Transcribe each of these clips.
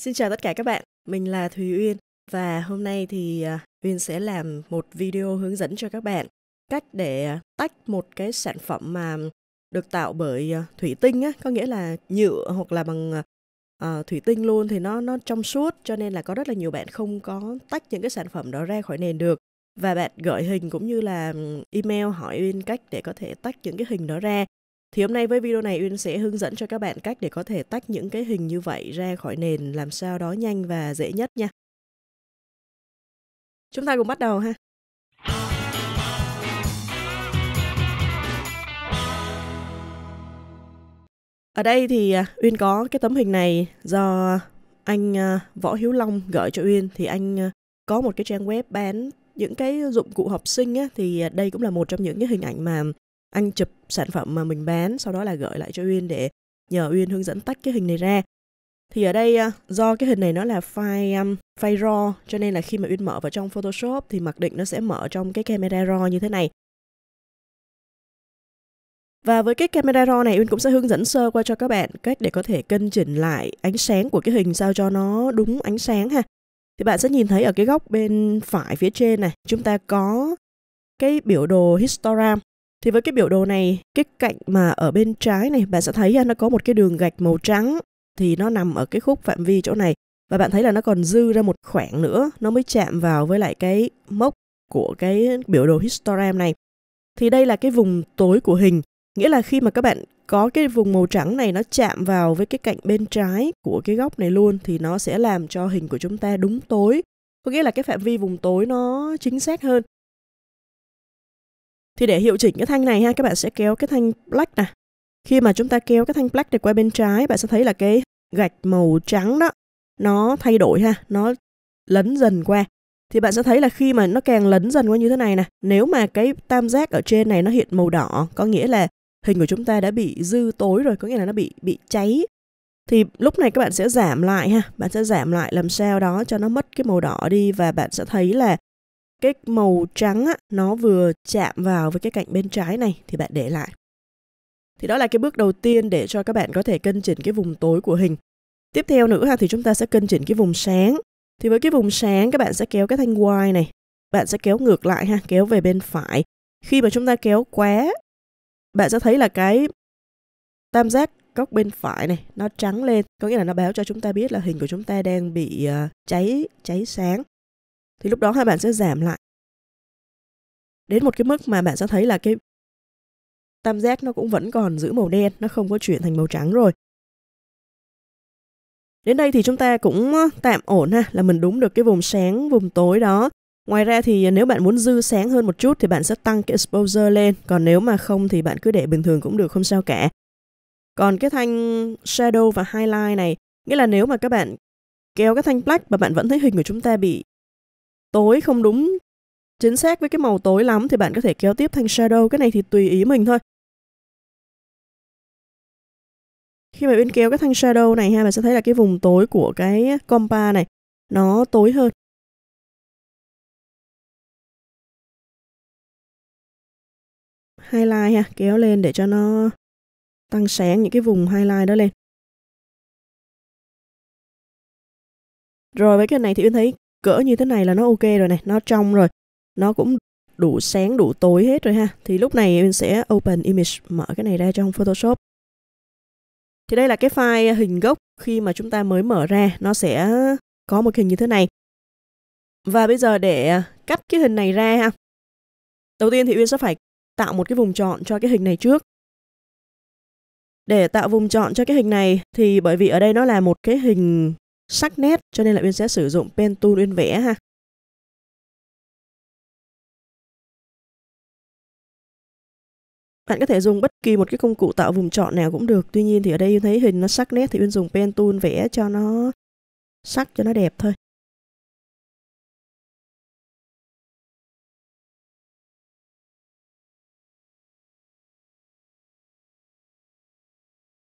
Xin chào tất cả các bạn, mình là Thùy Uyên và hôm nay thì à, Uyên sẽ làm một video hướng dẫn cho các bạn cách để à, tách một cái sản phẩm mà được tạo bởi à, thủy tinh á, có nghĩa là nhựa hoặc là bằng uh, thủy tinh luôn thì nó nó trong suốt cho nên là có rất là nhiều bạn không có tách những cái sản phẩm đó ra khỏi nền được và bạn gửi hình cũng như là email hỏi Uyên cách để có thể tách những cái hình đó ra thì hôm nay với video này Uyên sẽ hướng dẫn cho các bạn cách để có thể tách những cái hình như vậy ra khỏi nền làm sao đó nhanh và dễ nhất nha. Chúng ta cùng bắt đầu ha. Ở đây thì à, Uyên có cái tấm hình này do anh à, Võ Hiếu Long gửi cho Uyên thì anh à, có một cái trang web bán những cái dụng cụ học sinh á, thì đây cũng là một trong những cái hình ảnh mà anh chụp sản phẩm mà mình bán sau đó là gửi lại cho Uyên để nhờ Uyên hướng dẫn tách cái hình này ra thì ở đây à, do cái hình này nó là file um, file raw cho nên là khi mà Uyên mở vào trong Photoshop thì mặc định nó sẽ mở trong cái camera raw như thế này và với cái camera raw này Uyên cũng sẽ hướng dẫn sơ qua cho các bạn cách để có thể cân chỉnh lại ánh sáng của cái hình sao cho nó đúng ánh sáng ha thì bạn sẽ nhìn thấy ở cái góc bên phải phía trên này chúng ta có cái biểu đồ histogram thì với cái biểu đồ này, cái cạnh mà ở bên trái này bạn sẽ thấy nó có một cái đường gạch màu trắng thì nó nằm ở cái khúc phạm vi chỗ này và bạn thấy là nó còn dư ra một khoảng nữa nó mới chạm vào với lại cái mốc của cái biểu đồ histogram này. Thì đây là cái vùng tối của hình, nghĩa là khi mà các bạn có cái vùng màu trắng này nó chạm vào với cái cạnh bên trái của cái góc này luôn thì nó sẽ làm cho hình của chúng ta đúng tối. Có nghĩa là cái phạm vi vùng tối nó chính xác hơn thì để hiệu chỉnh cái thanh này ha, các bạn sẽ kéo cái thanh black này. Khi mà chúng ta kéo cái thanh black này qua bên trái, bạn sẽ thấy là cái gạch màu trắng đó, nó thay đổi ha, nó lấn dần qua. Thì bạn sẽ thấy là khi mà nó càng lấn dần qua như thế này nè, nếu mà cái tam giác ở trên này nó hiện màu đỏ, có nghĩa là hình của chúng ta đã bị dư tối rồi, có nghĩa là nó bị bị cháy. Thì lúc này các bạn sẽ giảm lại ha, bạn sẽ giảm lại làm sao đó cho nó mất cái màu đỏ đi và bạn sẽ thấy là cái màu trắng á, nó vừa chạm vào với cái cạnh bên trái này thì bạn để lại. Thì đó là cái bước đầu tiên để cho các bạn có thể cân chỉnh cái vùng tối của hình. Tiếp theo nữa ha, thì chúng ta sẽ cân chỉnh cái vùng sáng. Thì với cái vùng sáng các bạn sẽ kéo cái thanh Y này, bạn sẽ kéo ngược lại ha, kéo về bên phải. Khi mà chúng ta kéo quá, bạn sẽ thấy là cái tam giác góc bên phải này nó trắng lên, có nghĩa là nó báo cho chúng ta biết là hình của chúng ta đang bị ờ, cháy cháy sáng thì lúc đó hai bạn sẽ giảm lại đến một cái mức mà bạn sẽ thấy là cái tam giác nó cũng vẫn còn giữ màu đen, nó không có chuyển thành màu trắng rồi. Đến đây thì chúng ta cũng tạm ổn ha, là mình đúng được cái vùng sáng, vùng tối đó. Ngoài ra thì à, nếu bạn muốn dư sáng hơn một chút thì bạn sẽ tăng cái exposure lên, còn nếu mà không thì bạn cứ để bình thường cũng được không sao cả. Còn cái thanh shadow và highlight này, nghĩa là nếu mà các bạn kéo cái thanh black mà bạn vẫn thấy hình của chúng ta bị tối không đúng chính xác với cái màu tối lắm thì bạn có thể kéo tiếp thành shadow. Cái này thì tùy ý mình thôi. Khi mà bên kéo cái thanh shadow này ha, bạn sẽ thấy là cái vùng tối của cái compa này nó tối hơn. Highlight ha, kéo lên để cho nó tăng sáng những cái vùng highlight đó lên. Rồi với cái này thì Uyên thấy cỡ như thế này là nó ok rồi này nó trong rồi nó cũng đủ sáng đủ tối hết rồi ha thì lúc này mình sẽ open image mở cái này ra trong Photoshop thì đây là cái file hình gốc khi mà chúng ta mới mở ra nó sẽ có một hình như thế này và bây giờ để cắt cái hình này ra ha đầu tiên thì Uyên sẽ phải tạo một cái vùng chọn cho cái hình này trước để tạo vùng chọn cho cái hình này thì bởi vì ở đây nó là một cái hình sắc nét cho nên là Uyên sẽ sử dụng pen tool Uyên vẽ ha. Bạn có thể dùng bất kỳ một cái công cụ tạo vùng chọn nào cũng được. Tuy nhiên thì ở đây Uyên thấy hình nó sắc nét thì Uyên dùng pen tool vẽ cho nó sắc cho nó đẹp thôi.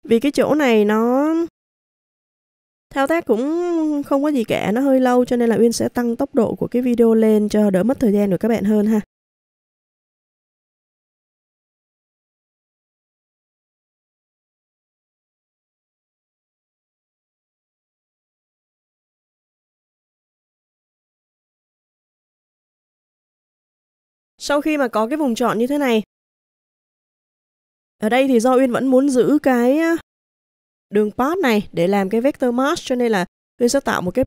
Vì cái chỗ này nó thao tác cũng không có gì cả nó hơi lâu cho nên là uyên sẽ tăng tốc độ của cái video lên cho đỡ mất thời gian của các bạn hơn ha Sau khi mà có cái vùng chọn như thế này, ở đây thì do Uyên vẫn muốn giữ cái đường path này để làm cái vector mask cho nên là Uyên sẽ tạo một cái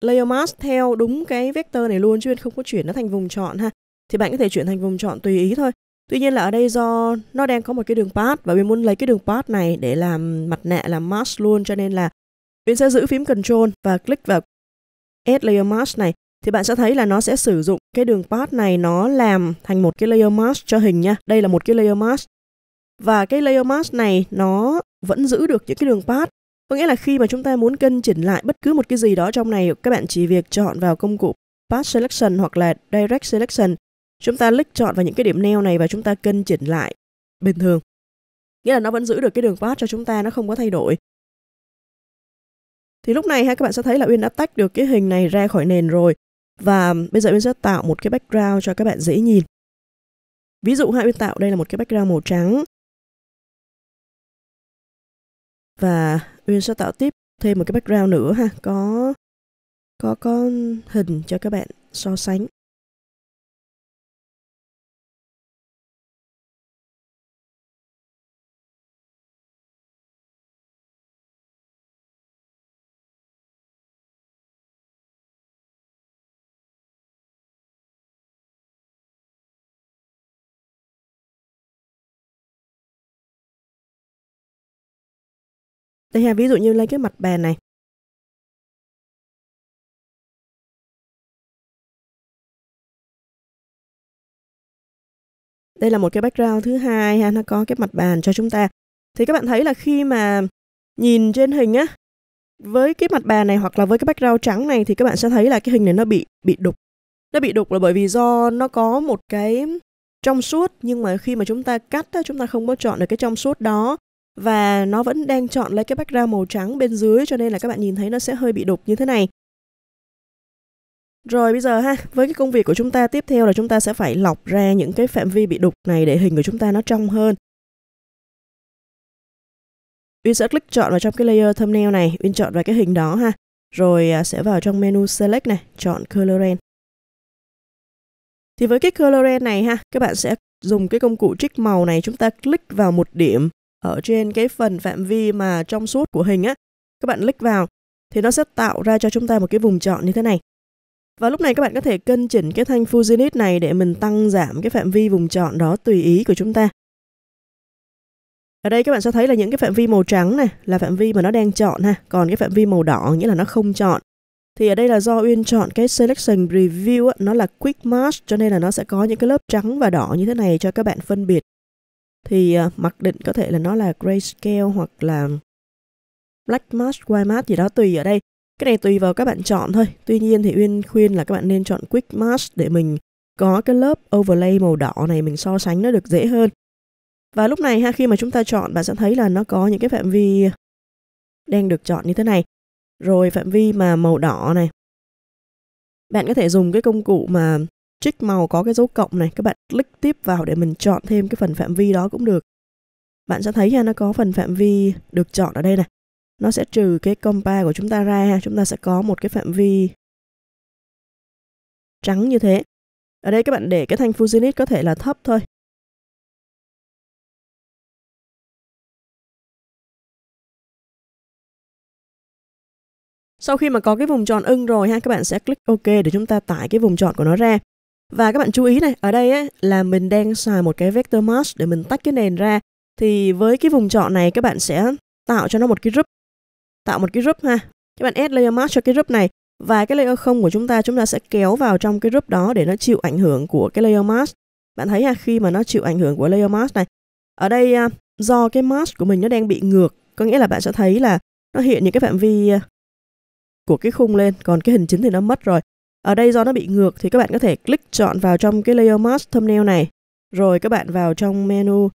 layer mask theo đúng cái vector này luôn chứ Uyên không có chuyển nó thành vùng chọn ha. Thì bạn có thể chuyển thành vùng chọn tùy ý thôi. Tuy nhiên là ở đây do nó đang có một cái đường path và Uyên muốn lấy cái đường path này để làm mặt nạ làm mask luôn cho nên là Uyên sẽ giữ phím control và click vào add layer mask này thì bạn sẽ thấy là nó sẽ sử dụng cái đường path này nó làm thành một cái layer mask cho hình nha. Đây là một cái layer mask. Và cái layer mask này nó vẫn giữ được những cái đường path có nghĩa là khi mà chúng ta muốn cân chỉnh lại bất cứ một cái gì đó trong này các bạn chỉ việc chọn vào công cụ path selection hoặc là direct selection chúng ta click chọn vào những cái điểm neo này và chúng ta cân chỉnh lại bình thường nghĩa là nó vẫn giữ được cái đường path cho chúng ta nó không có thay đổi thì lúc này ha các bạn sẽ thấy là Uyên đã tách được cái hình này ra khỏi nền rồi và bây giờ Uyên sẽ tạo một cái background cho các bạn dễ nhìn ví dụ ha Uyên tạo đây là một cái background màu trắng và Uyên sẽ tạo tiếp thêm một cái background nữa ha có có có hình cho các bạn so sánh Đây ha, ví dụ như lấy cái mặt bàn này. Đây là một cái background thứ hai ha, nó có cái mặt bàn cho chúng ta. Thì các bạn thấy là khi mà nhìn trên hình á, với cái mặt bàn này hoặc là với cái background trắng này thì các bạn sẽ thấy là cái hình này nó bị bị đục. Nó bị đục là bởi vì do nó có một cái trong suốt nhưng mà khi mà chúng ta cắt á chúng ta không có chọn được cái trong suốt đó và nó vẫn đang chọn lấy cái background màu trắng bên dưới cho nên là các bạn nhìn thấy nó sẽ hơi bị đục như thế này. Rồi bây giờ ha, với cái công việc của chúng ta tiếp theo là chúng ta sẽ phải lọc ra những cái phạm vi bị đục này để hình của chúng ta nó trong hơn. Uyên sẽ click chọn vào trong cái layer thumbnail này, Uyên chọn vào cái hình đó ha. Rồi à, sẽ vào trong menu Select này, chọn color Colorant. Thì với cái color Colorant này ha, các bạn sẽ dùng cái công cụ trích màu này, chúng ta click vào một điểm ở trên cái phần phạm vi mà trong suốt của hình á, các bạn click vào thì nó sẽ tạo ra cho chúng ta một cái vùng chọn như thế này. Và lúc này các bạn có thể cân chỉnh cái thanh Fusinit này để mình tăng giảm cái phạm vi vùng chọn đó tùy ý của chúng ta. Ở đây các bạn sẽ thấy là những cái phạm vi màu trắng này là phạm vi mà nó đang chọn ha, còn cái phạm vi màu đỏ nghĩa là nó không chọn. Thì ở đây là do Uyên chọn cái Selection Preview nó là Quick Mask, cho nên là nó sẽ có những cái lớp trắng và đỏ như thế này cho các bạn phân biệt thì uh, mặc định có thể là nó là grayscale hoặc là black mask, white mask gì đó tùy ở đây. Cái này tùy vào các bạn chọn thôi. Tuy nhiên thì Uyên khuyên là các bạn nên chọn quick mask để mình có cái lớp overlay màu đỏ này mình so sánh nó được dễ hơn. Và lúc này ha khi mà chúng ta chọn bạn sẽ thấy là nó có những cái phạm vi đang được chọn như thế này. Rồi phạm vi mà màu đỏ này. Bạn có thể dùng cái công cụ mà check màu có cái dấu cộng này các bạn click tiếp vào để mình chọn thêm cái phần phạm vi đó cũng được bạn sẽ thấy ha nó có phần phạm vi được chọn ở đây này nó sẽ trừ cái compa của chúng ta ra ha chúng ta sẽ có một cái phạm vi trắng như thế ở đây các bạn để cái thanh Fusinit có thể là thấp thôi Sau khi mà có cái vùng tròn ưng rồi ha, các bạn sẽ click OK để chúng ta tải cái vùng tròn của nó ra. Và các bạn chú ý này, ở đây ấy, là mình đang xài một cái vector mask để mình tách cái nền ra. Thì với cái vùng chọn này các bạn sẽ tạo cho nó một cái group. Tạo một cái group ha. Các bạn add layer mask cho cái group này. Và cái layer không của chúng ta, chúng ta sẽ kéo vào trong cái group đó để nó chịu ảnh hưởng của cái layer mask. Bạn thấy ha, khi mà nó chịu ảnh hưởng của layer mask này, ở đây à, do cái mask của mình nó đang bị ngược, có nghĩa là bạn sẽ thấy là nó hiện những cái phạm vi à, của cái khung lên, còn cái hình chính thì nó mất rồi. Ở đây do nó bị ngược thì các bạn có thể click chọn vào trong cái layer mask thumbnail này, rồi các bạn vào trong menu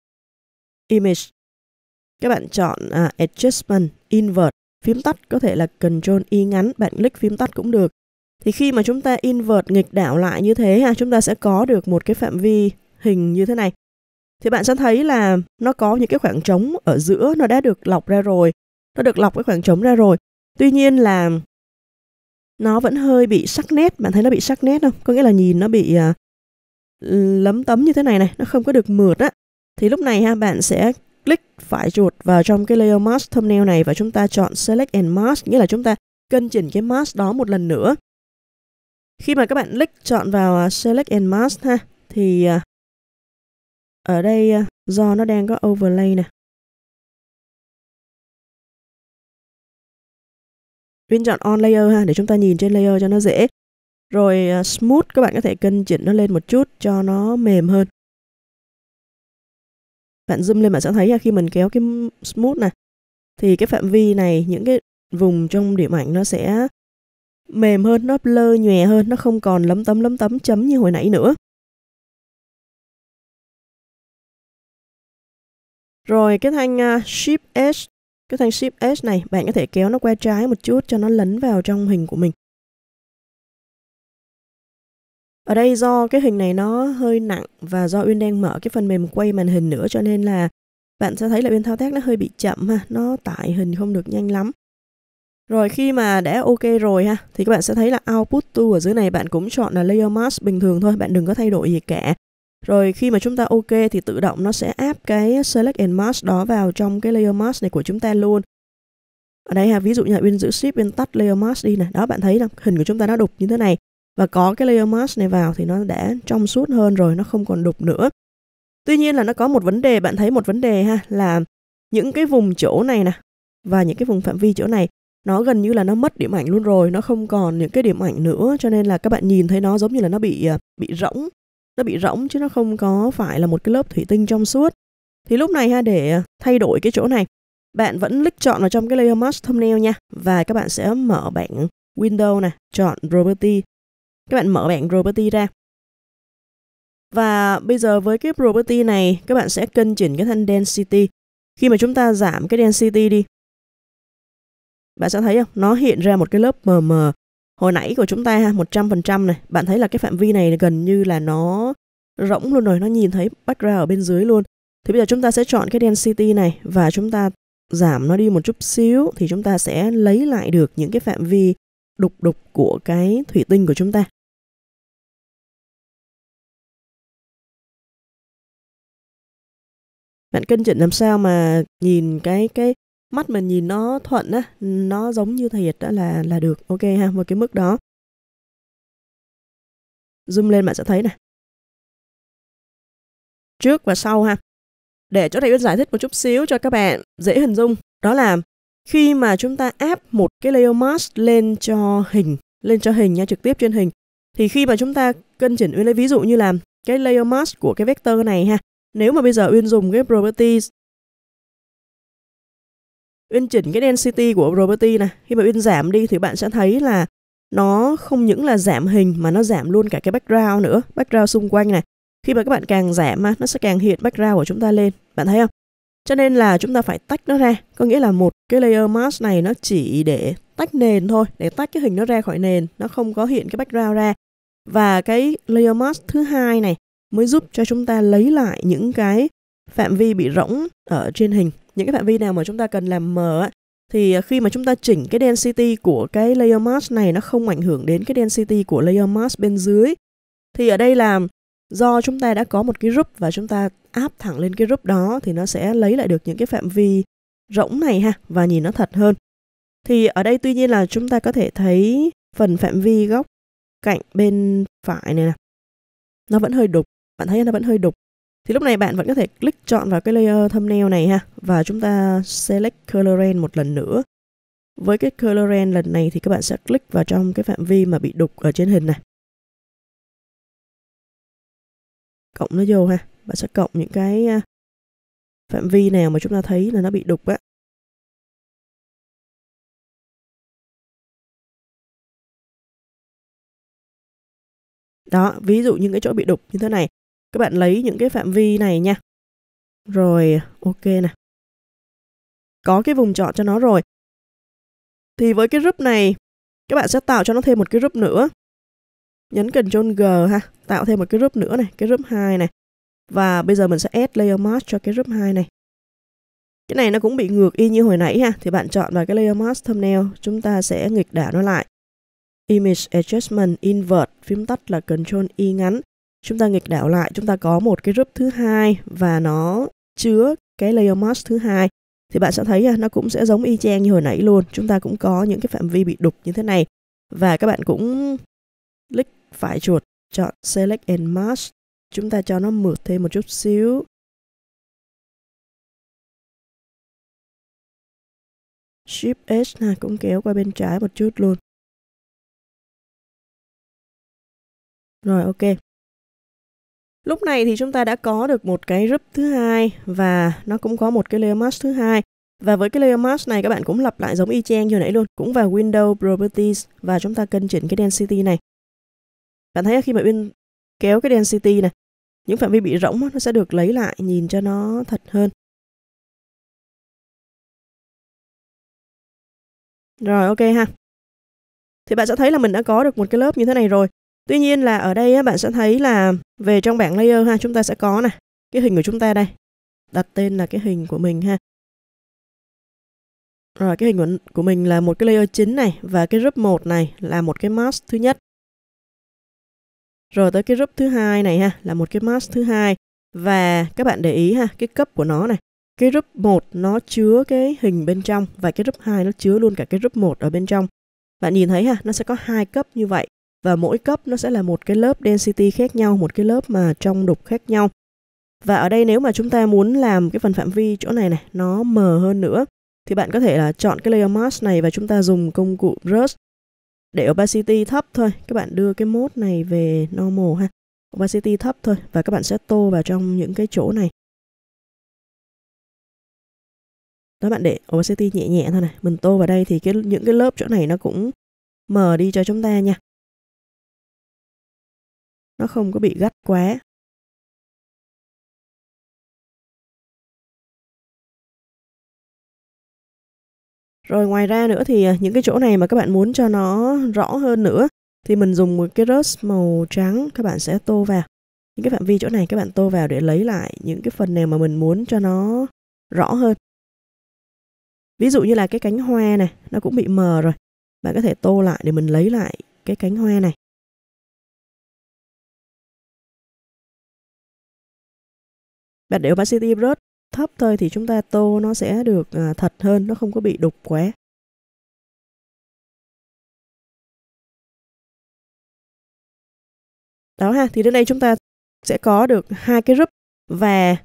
image. Các bạn chọn à, adjustment, invert, phím tắt có thể là ctrl y ngắn, bạn click phím tắt cũng được. Thì khi mà chúng ta invert nghịch đảo lại như thế ha, chúng ta sẽ có được một cái phạm vi hình như thế này. Thì bạn sẽ thấy là nó có những cái khoảng trống ở giữa nó đã được lọc ra rồi. Nó được lọc cái khoảng trống ra rồi. Tuy nhiên là nó vẫn hơi bị sắc nét bạn thấy nó bị sắc nét không có nghĩa là nhìn nó bị à, lấm tấm như thế này này nó không có được mượt á thì lúc này ha bạn sẽ click phải chuột vào trong cái layer mask thumbnail này và chúng ta chọn select and mask nghĩa là chúng ta cân chỉnh cái mask đó một lần nữa khi mà các bạn click chọn vào à, select and mask ha thì à, ở đây à, do nó đang có overlay nè Uyên chọn on layer ha để chúng ta nhìn trên layer cho nó dễ. Rồi uh, smooth các bạn có thể cân chỉnh nó lên một chút cho nó mềm hơn. Bạn zoom lên bạn sẽ thấy là khi mình kéo cái smooth này thì cái phạm vi này những cái vùng trong điểm ảnh nó sẽ mềm hơn, nó lơ nhòe hơn, nó không còn lấm tấm lấm tấm chấm như hồi nãy nữa. Rồi cái thanh uh, Shift S cái thanh Shift S này bạn có thể kéo nó qua trái một chút cho nó lấn vào trong hình của mình. Ở đây do cái hình này nó hơi nặng và do Uyên đang mở cái phần mềm quay màn hình nữa cho nên là bạn sẽ thấy là bên thao tác nó hơi bị chậm ha, nó tải hình không được nhanh lắm. Rồi khi mà đã ok rồi ha, thì các bạn sẽ thấy là output tool ở dưới này bạn cũng chọn là layer mask bình thường thôi, bạn đừng có thay đổi gì cả. Rồi khi mà chúng ta OK thì tự động nó sẽ áp cái Select and Mask đó vào trong cái Layer Mask này của chúng ta luôn. Ở đây ha, ví dụ như là bên giữ ship bên tắt Layer Mask đi này Đó bạn thấy là hình của chúng ta nó đục như thế này. Và có cái Layer Mask này vào thì nó đã trong suốt hơn rồi, nó không còn đục nữa. Tuy nhiên là nó có một vấn đề, bạn thấy một vấn đề ha, là những cái vùng chỗ này nè và những cái vùng phạm vi chỗ này nó gần như là nó mất điểm ảnh luôn rồi, nó không còn những cái điểm ảnh nữa cho nên là các bạn nhìn thấy nó giống như là nó bị à, bị rỗng nó bị rỗng chứ nó không có phải là một cái lớp thủy tinh trong suốt thì lúc này ha để thay đổi cái chỗ này bạn vẫn click chọn vào trong cái layer mask thumbnail nha và các bạn sẽ mở bảng window này chọn property các bạn mở bảng property ra và bây giờ với cái property này các bạn sẽ cân chỉnh cái thanh density khi mà chúng ta giảm cái density đi bạn sẽ thấy không nó hiện ra một cái lớp mờ mờ hồi nãy của chúng ta ha, 100% này, bạn thấy là cái phạm vi này gần như là nó rỗng luôn rồi, nó nhìn thấy background ở bên dưới luôn. Thì bây giờ chúng ta sẽ chọn cái density này và chúng ta giảm nó đi một chút xíu thì chúng ta sẽ lấy lại được những cái phạm vi đục đục của cái thủy tinh của chúng ta. Bạn cân chỉnh làm sao mà nhìn cái cái mắt mình nhìn nó thuận á nó giống như thiệt đó là là được ok ha một cái mức đó zoom lên bạn sẽ thấy nè trước và sau ha để chỗ thầy Uyên giải thích một chút xíu cho các bạn dễ hình dung đó là khi mà chúng ta áp một cái layer mask lên cho hình lên cho hình nha trực tiếp trên hình thì khi mà chúng ta cân chỉnh Uyên lấy ví dụ như là cái layer mask của cái vector này ha nếu mà bây giờ Uyên dùng cái properties Uyên chỉnh cái density của property này. Khi mà Uyên giảm đi thì bạn sẽ thấy là nó không những là giảm hình mà nó giảm luôn cả cái background nữa, background xung quanh này. Khi mà các bạn càng giảm nó sẽ càng hiện background của chúng ta lên. Bạn thấy không? Cho nên là chúng ta phải tách nó ra. Có nghĩa là một cái layer mask này nó chỉ để tách nền thôi, để tách cái hình nó ra khỏi nền, nó không có hiện cái background ra. Và cái layer mask thứ hai này mới giúp cho chúng ta lấy lại những cái phạm vi bị rỗng ở trên hình những cái phạm vi nào mà chúng ta cần làm mờ á, thì à, khi mà chúng ta chỉnh cái density của cái layer mask này nó không ảnh hưởng đến cái density của layer mask bên dưới thì ở đây là do chúng ta đã có một cái group và chúng ta áp thẳng lên cái group đó thì nó sẽ lấy lại được những cái phạm vi rỗng này ha và nhìn nó thật hơn thì ở đây tuy nhiên là chúng ta có thể thấy phần phạm vi góc cạnh bên phải này nè nó vẫn hơi đục bạn thấy nó vẫn hơi đục thì lúc này bạn vẫn có thể click chọn vào cái layer thumbnail này ha và chúng ta select color range một lần nữa với cái color range lần này thì các bạn sẽ click vào trong cái phạm vi mà bị đục ở trên hình này cộng nó vô ha bạn sẽ cộng những cái à, phạm vi nào mà chúng ta thấy là nó bị đục á đó ví dụ như cái chỗ bị đục như thế này các bạn lấy những cái phạm vi này nha rồi ok nè có cái vùng chọn cho nó rồi thì với cái group này các bạn sẽ tạo cho nó thêm một cái group nữa nhấn Ctrl G ha tạo thêm một cái group nữa này cái group 2 này và bây giờ mình sẽ add layer mask cho cái group 2 này cái này nó cũng bị ngược y như hồi nãy ha thì bạn chọn vào cái layer mask thumbnail chúng ta sẽ nghịch đảo nó lại image adjustment invert phím tắt là Ctrl Y ngắn chúng ta nghịch đảo lại chúng ta có một cái group thứ hai và nó chứa cái layer mask thứ hai thì bạn sẽ thấy à, nó cũng sẽ giống y chang như hồi nãy luôn chúng ta cũng có những cái phạm vi bị đục như thế này và các bạn cũng click phải chuột chọn select and mask chúng ta cho nó mượt thêm một chút xíu Shift S nè cũng kéo qua bên trái một chút luôn. Rồi ok, Lúc này thì chúng ta đã có được một cái group thứ hai và nó cũng có một cái layer mask thứ hai. Và với cái layer mask này các bạn cũng lặp lại giống y chang như nãy luôn, cũng vào window properties và chúng ta cân chỉnh cái density này. Bạn thấy khi mà bên kéo cái density này, những phạm vi bị rỗng nó sẽ được lấy lại nhìn cho nó thật hơn. Rồi ok ha. Thì bạn sẽ thấy là mình đã có được một cái lớp như thế này rồi. Tuy nhiên là ở đây á, bạn sẽ thấy là về trong bảng layer ha, chúng ta sẽ có này, cái hình của chúng ta đây. Đặt tên là cái hình của mình ha. Rồi cái hình của, của mình là một cái layer chính này và cái group 1 này là một cái mask thứ nhất. Rồi tới cái group thứ hai này ha là một cái mask thứ hai và các bạn để ý ha, cái cấp của nó này. Cái group 1 nó chứa cái hình bên trong và cái group 2 nó chứa luôn cả cái group 1 ở bên trong. Bạn nhìn thấy ha, nó sẽ có hai cấp như vậy và mỗi cấp nó sẽ là một cái lớp density khác nhau, một cái lớp mà trong đục khác nhau. Và ở đây nếu mà chúng ta muốn làm cái phần phạm vi chỗ này này nó mờ hơn nữa thì bạn có thể là chọn cái layer mask này và chúng ta dùng công cụ brush để opacity thấp thôi. Các bạn đưa cái mode này về normal ha. Opacity thấp thôi và các bạn sẽ tô vào trong những cái chỗ này. Đó bạn để opacity nhẹ nhẹ thôi này. Mình tô vào đây thì cái những cái lớp chỗ này nó cũng mờ đi cho chúng ta nha nó không có bị gắt quá Rồi ngoài ra nữa thì à, những cái chỗ này mà các bạn muốn cho nó rõ hơn nữa thì mình dùng một cái rust màu trắng các bạn sẽ tô vào. Những cái phạm vi chỗ này các bạn tô vào để lấy lại những cái phần nào mà mình muốn cho nó rõ hơn. Ví dụ như là cái cánh hoa này, nó cũng bị mờ rồi. Bạn có thể tô lại để mình lấy lại cái cánh hoa này. bạn nếu mà CT rớt thấp thôi thì chúng ta tô nó sẽ được à, thật hơn, nó không có bị đục quá. Đó ha, thì đến đây chúng ta sẽ có được hai cái group và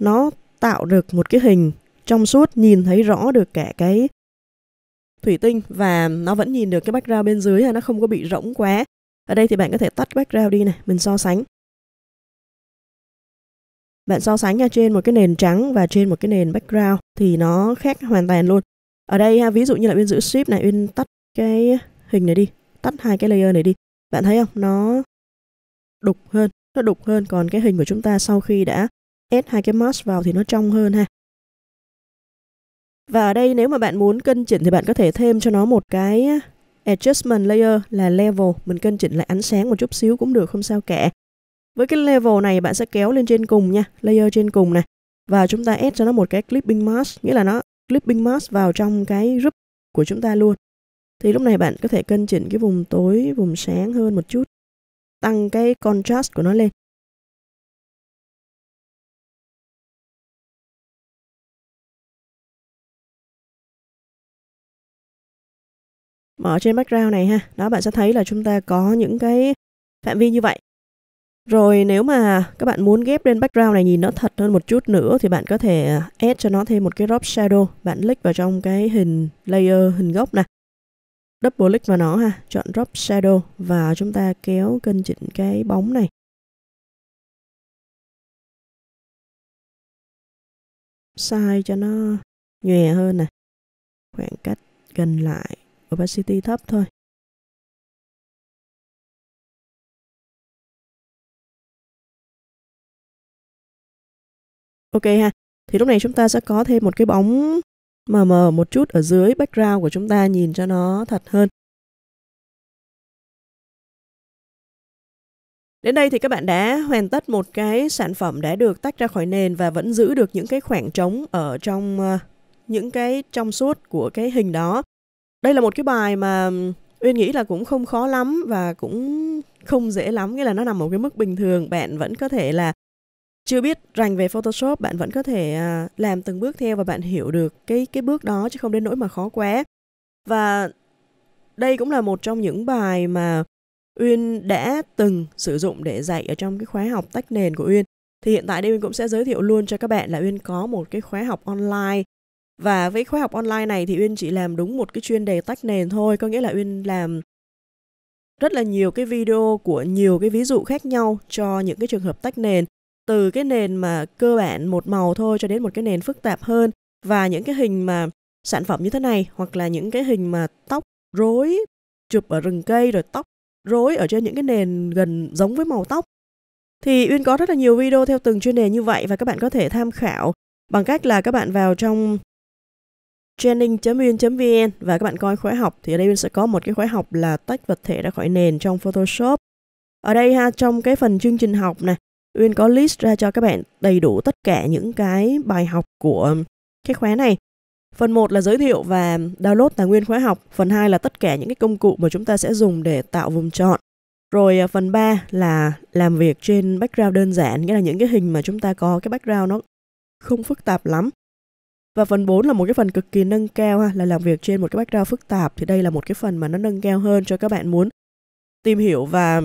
nó tạo được một cái hình trong suốt nhìn thấy rõ được cả cái thủy tinh và nó vẫn nhìn được cái background bên dưới là nó không có bị rỗng quá. Ở đây thì bạn có thể tắt background đi này, mình so sánh bạn so sánh nha trên một cái nền trắng và trên một cái nền background thì nó khác hoàn toàn luôn ở đây ha, ví dụ như là bên giữ ship này bên tắt cái hình này đi tắt hai cái layer này đi bạn thấy không nó đục hơn nó đục hơn còn cái hình của chúng ta sau khi đã add hai cái mask vào thì nó trong hơn ha và ở đây nếu mà bạn muốn cân chỉnh thì bạn có thể thêm cho nó một cái adjustment layer là level mình cân chỉnh lại ánh sáng một chút xíu cũng được không sao cả với cái level này bạn sẽ kéo lên trên cùng nha, layer trên cùng này. Và chúng ta add cho nó một cái clipping mask, nghĩa là nó clipping mask vào trong cái group của chúng ta luôn. Thì lúc này bạn có thể cân chỉnh cái vùng tối, vùng sáng hơn một chút. Tăng cái contrast của nó lên. mở trên background này ha, đó bạn sẽ thấy là chúng ta có những cái phạm vi như vậy rồi nếu mà các bạn muốn ghép lên background này nhìn nó thật hơn một chút nữa thì bạn có thể à, add cho nó thêm một cái drop shadow. Bạn click vào trong cái hình layer, hình gốc nè. Double click vào nó ha, chọn drop shadow và chúng ta kéo cân chỉnh cái bóng này. Size cho nó nhòe hơn nè. Khoảng cách gần lại, opacity thấp thôi. Ok ha. Thì lúc này chúng ta sẽ có thêm một cái bóng mờ mờ một chút ở dưới background của chúng ta nhìn cho nó thật hơn. Đến đây thì các bạn đã hoàn tất một cái sản phẩm đã được tách ra khỏi nền và vẫn giữ được những cái khoảng trống ở trong uh, những cái trong suốt của cái hình đó. Đây là một cái bài mà Uyên nghĩ là cũng không khó lắm và cũng không dễ lắm, nghĩa là nó nằm ở cái mức bình thường, bạn vẫn có thể là chưa biết rành về Photoshop bạn vẫn có thể à, làm từng bước theo và bạn hiểu được cái cái bước đó chứ không đến nỗi mà khó quá. Và đây cũng là một trong những bài mà Uyên đã từng sử dụng để dạy ở trong cái khóa học tách nền của Uyên. Thì hiện tại đây Uyên cũng sẽ giới thiệu luôn cho các bạn là Uyên có một cái khóa học online và với khóa học online này thì Uyên chỉ làm đúng một cái chuyên đề tách nền thôi, có nghĩa là Uyên làm rất là nhiều cái video của nhiều cái ví dụ khác nhau cho những cái trường hợp tách nền từ cái nền mà cơ bản một màu thôi cho đến một cái nền phức tạp hơn và những cái hình mà sản phẩm như thế này hoặc là những cái hình mà tóc rối chụp ở rừng cây rồi tóc rối ở trên những cái nền gần giống với màu tóc thì Uyên có rất là nhiều video theo từng chuyên đề như vậy và các bạn có thể tham khảo bằng cách là các bạn vào trong training.uyên.vn và các bạn coi khóa học thì ở đây Uyên sẽ có một cái khóa học là tách vật thể ra khỏi nền trong Photoshop. Ở đây ha trong cái phần chương trình học này Uyên có list ra cho các bạn đầy đủ tất cả những cái bài học của cái khóa này. Phần 1 là giới thiệu và download tài nguyên khóa học. Phần 2 là tất cả những cái công cụ mà chúng ta sẽ dùng để tạo vùng chọn. Rồi à, phần 3 là làm việc trên background đơn giản, nghĩa là những cái hình mà chúng ta có cái background nó không phức tạp lắm. Và phần 4 là một cái phần cực kỳ nâng cao ha, là làm việc trên một cái background phức tạp thì đây là một cái phần mà nó nâng cao hơn cho các bạn muốn tìm hiểu và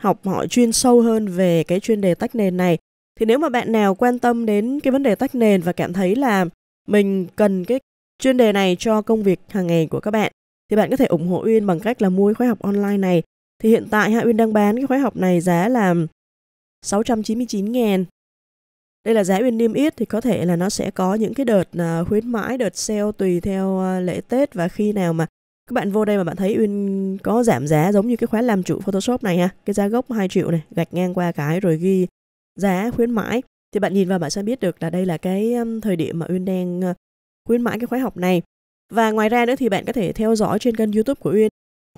học hỏi chuyên sâu hơn về cái chuyên đề tách nền này. Thì nếu mà bạn nào quan tâm đến cái vấn đề tách nền và cảm thấy là mình cần cái chuyên đề này cho công việc hàng ngày của các bạn thì bạn có thể ủng hộ Uyên bằng cách là mua khóa học online này. Thì hiện tại Hạ Uyên đang bán cái khóa học này giá là 699 ngàn đây là giá Uyên niêm yết thì có thể là nó sẽ có những cái đợt à, khuyến mãi, đợt sale tùy theo à, lễ Tết và khi nào mà các bạn vô đây mà bạn thấy Uyên có giảm giá giống như cái khóa làm chủ Photoshop này ha cái giá gốc 2 triệu này gạch ngang qua cái rồi ghi giá khuyến mãi thì bạn nhìn vào bạn sẽ biết được là đây là cái thời điểm mà Uyên đang ờ, khuyến mãi cái khóa học này và ngoài ra nữa thì bạn có thể theo dõi trên kênh YouTube của Uyên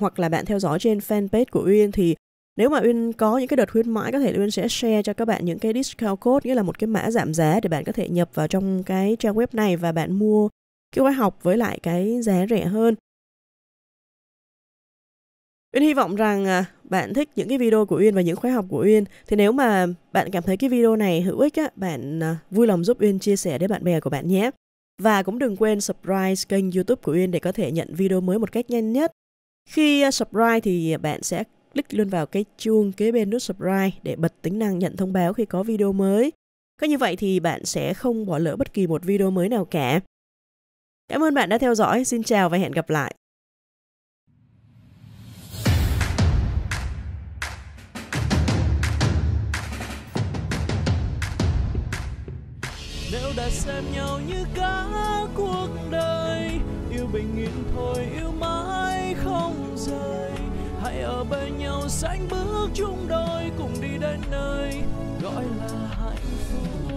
hoặc là bạn theo dõi trên fanpage của Uyên thì nếu mà Uyên có những cái đợt khuyến mãi có thể Uyên sẽ share cho các bạn những cái discount code nghĩa là một cái mã giảm giá để bạn có thể nhập vào trong cái trang web này và bạn mua cái khóa học với lại cái giá rẻ hơn Uyên hy vọng rằng à, bạn thích những cái video của Uyên và những khóa học của Uyên. Thì nếu mà bạn cảm thấy cái video này hữu ích, á, bạn à, vui lòng giúp Uyên chia sẻ đến bạn bè của bạn nhé. Và cũng đừng quên subscribe kênh youtube của Uyên để có thể nhận video mới một cách nhanh nhất. Khi à, subscribe thì bạn sẽ click luôn vào cái chuông kế bên nút subscribe để bật tính năng nhận thông báo khi có video mới. Có như vậy thì bạn sẽ không bỏ lỡ bất kỳ một video mới nào cả. Cảm ơn bạn đã theo dõi, xin chào và hẹn gặp lại. nếu đã xem nhau như cả cuộc đời yêu bình yên thôi yêu mãi không rời hãy ở bên nhau sánh bước chung đôi cùng đi đến nơi gọi là hạnh phúc